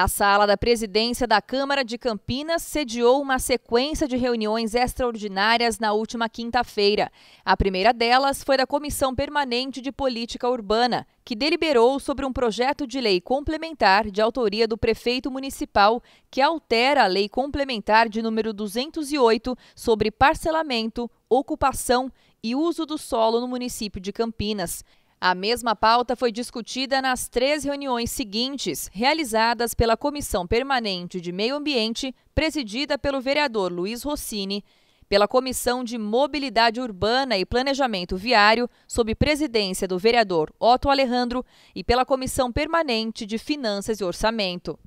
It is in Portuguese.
A sala da presidência da Câmara de Campinas sediou uma sequência de reuniões extraordinárias na última quinta-feira. A primeira delas foi da Comissão Permanente de Política Urbana, que deliberou sobre um projeto de lei complementar de autoria do prefeito municipal que altera a lei complementar de número 208 sobre parcelamento, ocupação e uso do solo no município de Campinas. A mesma pauta foi discutida nas três reuniões seguintes, realizadas pela Comissão Permanente de Meio Ambiente, presidida pelo vereador Luiz Rossini, pela Comissão de Mobilidade Urbana e Planejamento Viário, sob presidência do vereador Otto Alejandro, e pela Comissão Permanente de Finanças e Orçamento.